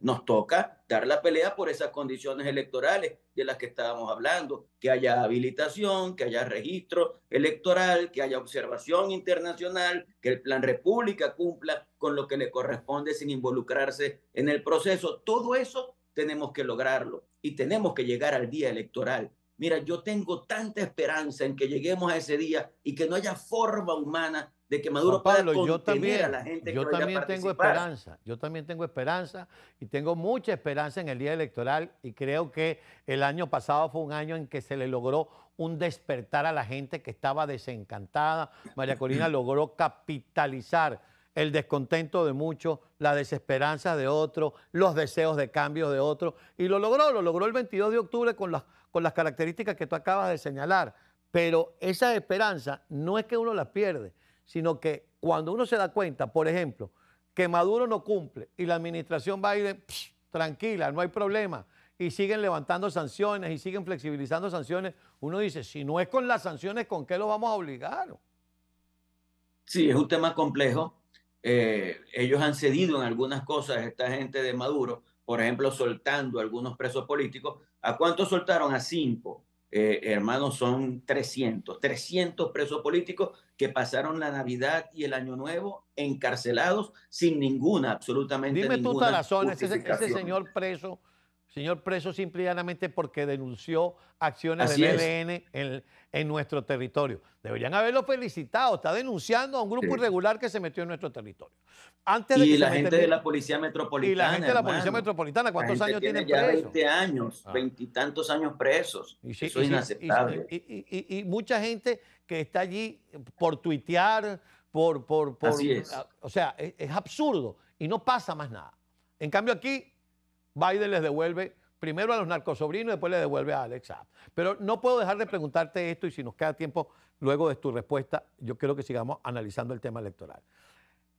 nos toca dar la pelea por esas condiciones electorales de las que estábamos hablando, que haya habilitación, que haya registro electoral, que haya observación internacional, que el Plan República cumpla con lo que le corresponde sin involucrarse en el proceso. Todo eso tenemos que lograrlo y tenemos que llegar al día electoral. Mira, yo tengo tanta esperanza en que lleguemos a ese día y que no haya forma humana de que Maduro pueda yo a la gente yo también tengo esperanza, yo también tengo esperanza y tengo mucha esperanza en el día electoral y creo que el año pasado fue un año en que se le logró un despertar a la gente que estaba desencantada. María Corina logró capitalizar el descontento de muchos, la desesperanza de otros, los deseos de cambio de otros. Y lo logró, lo logró el 22 de octubre con las, con las características que tú acabas de señalar. Pero esa esperanza no es que uno la pierde, sino que cuando uno se da cuenta, por ejemplo, que Maduro no cumple y la administración a ir tranquila, no hay problema, y siguen levantando sanciones y siguen flexibilizando sanciones, uno dice, si no es con las sanciones, ¿con qué lo vamos a obligar? Sí, es un tema complejo eh, ellos han cedido en algunas cosas, esta gente de Maduro, por ejemplo, soltando algunos presos políticos. ¿A cuántos soltaron? A cinco. Eh, hermanos, son 300, 300 presos políticos que pasaron la Navidad y el Año Nuevo encarcelados sin ninguna, absolutamente ninguna. Dime ese señor preso señor preso simple y llanamente porque denunció acciones del ELN en, nuestro territorio. Deberían haberlo felicitado, está denunciando a un grupo irregular que se metió en nuestro territorio. Antes de y la gente de la Policía Metropolitana. Y la gente de la Policía Metropolitana, ¿cuántos años tiene preso? ya 20 años, ah. veintitantos años presos. Eso es inaceptable. Y, mucha gente que está allí por tuitear, por... por, O sea, e, es absurdo y no pasa más nada. En cambio aquí Biden les devuelve primero a los narcosobrinos, después le devuelve a Alex Pero no puedo dejar de preguntarte esto y si nos queda tiempo luego de tu respuesta, yo quiero que sigamos analizando el tema electoral.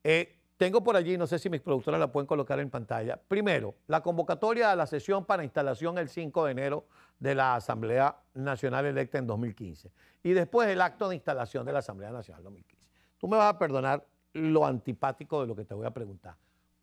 Eh, tengo por allí, no sé si mis productoras la pueden colocar en pantalla. Primero, la convocatoria a la sesión para instalación el 5 de enero de la Asamblea Nacional electa en 2015. Y después el acto de instalación de la Asamblea Nacional 2015. Tú me vas a perdonar lo antipático de lo que te voy a preguntar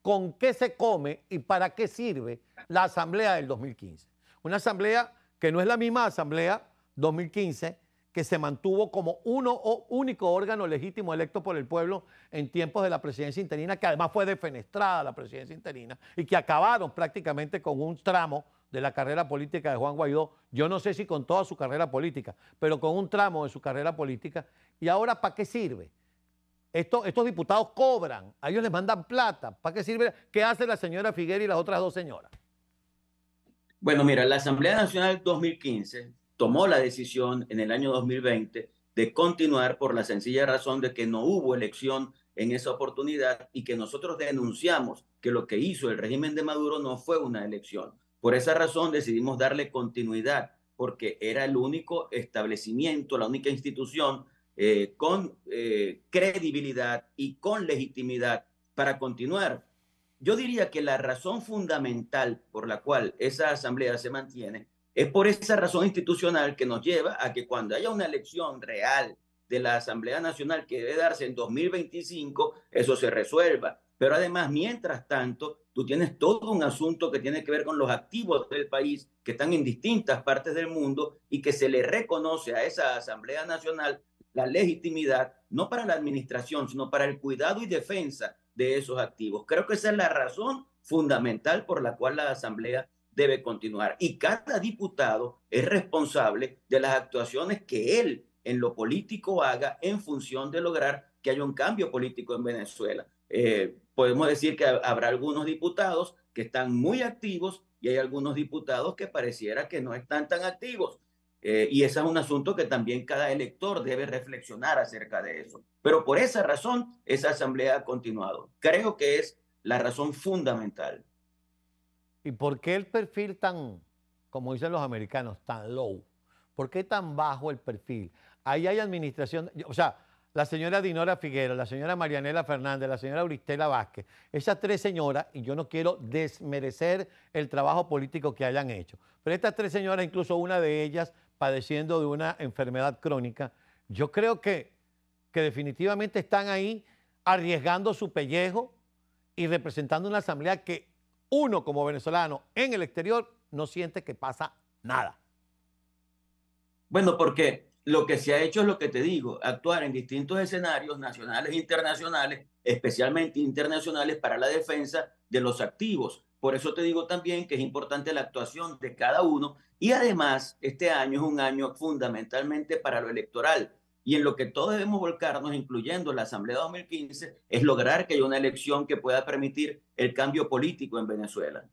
con qué se come y para qué sirve la asamblea del 2015. Una asamblea que no es la misma asamblea 2015 que se mantuvo como uno o único órgano legítimo electo por el pueblo en tiempos de la presidencia interina, que además fue defenestrada la presidencia interina y que acabaron prácticamente con un tramo de la carrera política de Juan Guaidó, yo no sé si con toda su carrera política, pero con un tramo de su carrera política. ¿Y ahora para qué sirve? Estos, diputados cobran, a ellos les mandan plata. ¿Para qué sirve? ¿Qué hace la señora Figueroa y las otras dos señoras? Bueno, mira, la Asamblea Nacional 2015 tomó la decisión en el año 2020 de continuar por la sencilla razón de que no hubo elección en esa oportunidad y que nosotros denunciamos que lo que hizo el régimen de Maduro no fue una elección. Por esa razón decidimos darle continuidad porque era el único establecimiento, la única institución eh, con eh, credibilidad y con legitimidad para continuar. Yo diría que la razón fundamental por la cual esa asamblea se mantiene es por esa razón institucional que nos lleva a que cuando haya una elección real de la Asamblea Nacional que debe darse en 2025, eso se resuelva. Pero además, mientras tanto, tú tienes todo un asunto que tiene que ver con los activos del país que están en distintas partes del mundo y que se le reconoce a esa Asamblea Nacional la legitimidad, no para la administración, sino para el cuidado y defensa de esos activos. Creo que esa es la razón fundamental por la cual la Asamblea debe continuar. Y cada diputado es responsable de las actuaciones que él en lo político haga en función de lograr que haya un cambio político en Venezuela. Eh, podemos decir que habrá algunos diputados que están muy activos y hay algunos diputados que pareciera que no están tan activos. Eh, y ese es un asunto que también cada elector debe reflexionar acerca de eso. Pero por esa razón, esa asamblea ha continuado. Creo que es la razón fundamental. ¿Y por qué el perfil tan, como dicen los americanos, tan low? ¿Por qué tan bajo el perfil? Ahí hay administración, o sea, la señora Dinora Figueroa, la señora Marianela Fernández, la señora Auristela Vázquez, esas tres señoras, y yo no quiero desmerecer el trabajo político que hayan hecho, pero estas tres señoras, incluso una de ellas, padeciendo de una enfermedad crónica, yo creo que, que definitivamente están ahí arriesgando su pellejo y representando una asamblea que uno como venezolano en el exterior no siente que pasa nada. Bueno, porque lo que se ha hecho es lo que te digo, actuar en distintos escenarios nacionales e internacionales, especialmente internacionales, para la defensa de los activos, por eso te digo también que es importante la actuación de cada uno y además este año es un año fundamentalmente para lo electoral y en lo que todos debemos volcarnos, incluyendo la Asamblea 2015, es lograr que haya una elección que pueda permitir el cambio político en Venezuela.